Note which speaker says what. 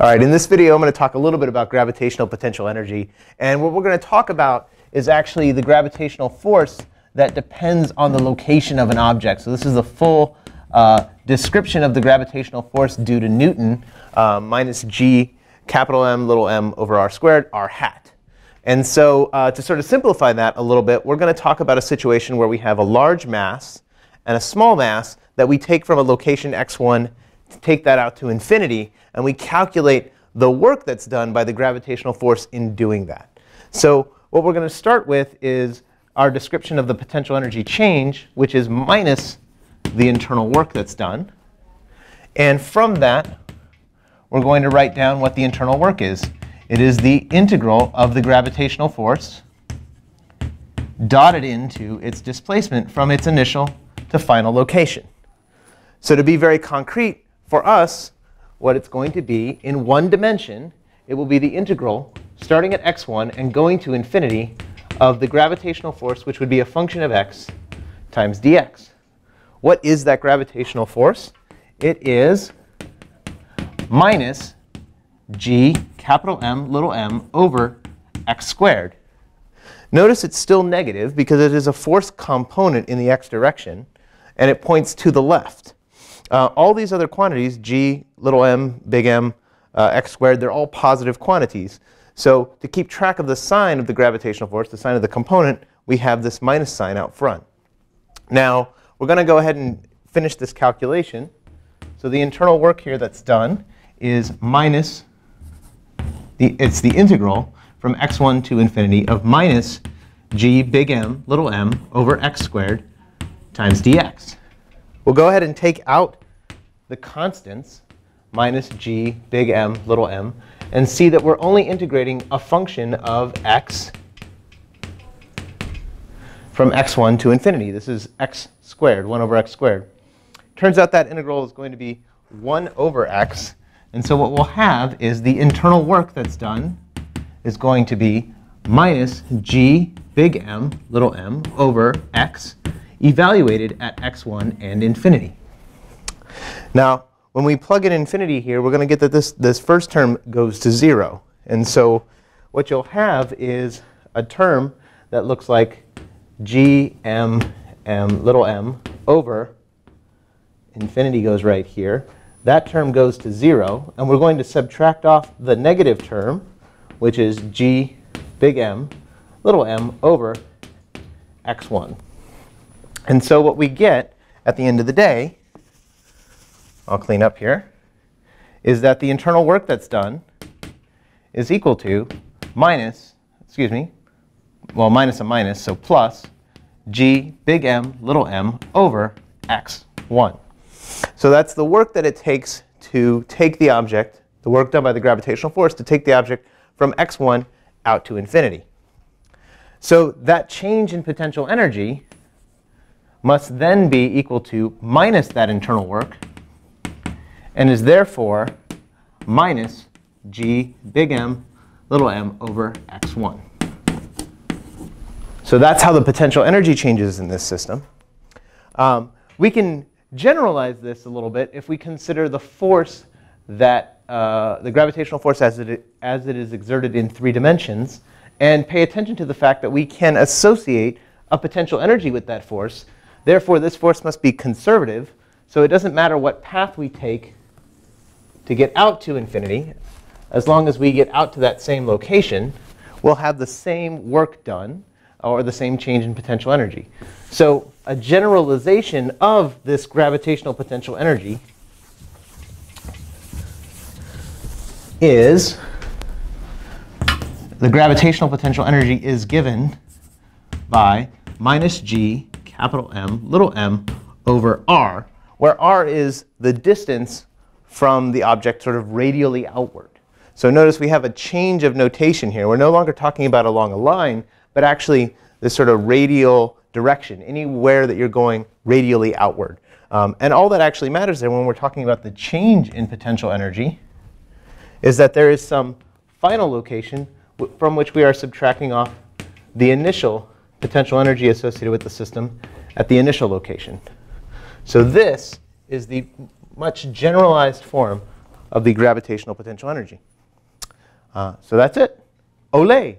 Speaker 1: All right, in this video, I'm going to talk a little bit about gravitational potential energy. And what we're going to talk about is actually the gravitational force that depends on the location of an object. So this is the full uh, description of the gravitational force due to Newton uh, minus g capital M little m over r squared, r hat. And so uh, to sort of simplify that a little bit, we're going to talk about a situation where we have a large mass and a small mass that we take from a location x1 to take that out to infinity and we calculate the work that's done by the gravitational force in doing that. So what we're going to start with is our description of the potential energy change, which is minus the internal work that's done. And from that, we're going to write down what the internal work is. It is the integral of the gravitational force dotted into its displacement from its initial to final location. So to be very concrete, for us, what it's going to be in one dimension. It will be the integral starting at x1 and going to infinity of the gravitational force, which would be a function of x times dx. What is that gravitational force? It is minus g capital M little m over x squared. Notice it's still negative because it is a force component in the x direction, and it points to the left. Uh, all these other quantities, g, little m, big M, uh, x squared, they're all positive quantities. So to keep track of the sign of the gravitational force, the sign of the component, we have this minus sign out front. Now, we're going to go ahead and finish this calculation. So the internal work here that's done is minus, the, it's the integral from x1 to infinity of minus g big M, little m, over x squared times dx. We'll go ahead and take out the constants minus g, big M, little m, and see that we're only integrating a function of x from x1 to infinity. This is x squared, 1 over x squared. Turns out that integral is going to be 1 over x. And so what we'll have is the internal work that's done is going to be minus g, big M, little m, over x evaluated at x1 and infinity. Now, when we plug in infinity here, we're going to get that this, this first term goes to 0. And so what you'll have is a term that looks like g m m little m over infinity goes right here. That term goes to 0. And we're going to subtract off the negative term, which is g big M little m over x1. And so what we get at the end of the day, I'll clean up here, is that the internal work that's done is equal to minus, excuse me, well, minus a minus, so plus g big M little m over x1. So that's the work that it takes to take the object, the work done by the gravitational force, to take the object from x1 out to infinity. So that change in potential energy must then be equal to minus that internal work and is therefore minus g big M little m over x1. So that's how the potential energy changes in this system. Um, we can generalize this a little bit if we consider the force that uh, the gravitational force as it, as it is exerted in three dimensions and pay attention to the fact that we can associate a potential energy with that force Therefore, this force must be conservative. So it doesn't matter what path we take to get out to infinity. As long as we get out to that same location, we'll have the same work done or the same change in potential energy. So a generalization of this gravitational potential energy is the gravitational potential energy is given by minus g capital M, little m, over r, where r is the distance from the object sort of radially outward. So notice we have a change of notation here. We're no longer talking about along a line, but actually this sort of radial direction, anywhere that you're going radially outward. Um, and all that actually matters there when we're talking about the change in potential energy is that there is some final location from which we are subtracting off the initial potential energy associated with the system at the initial location. So this is the much generalized form of the gravitational potential energy. Uh, so that's it. Olay!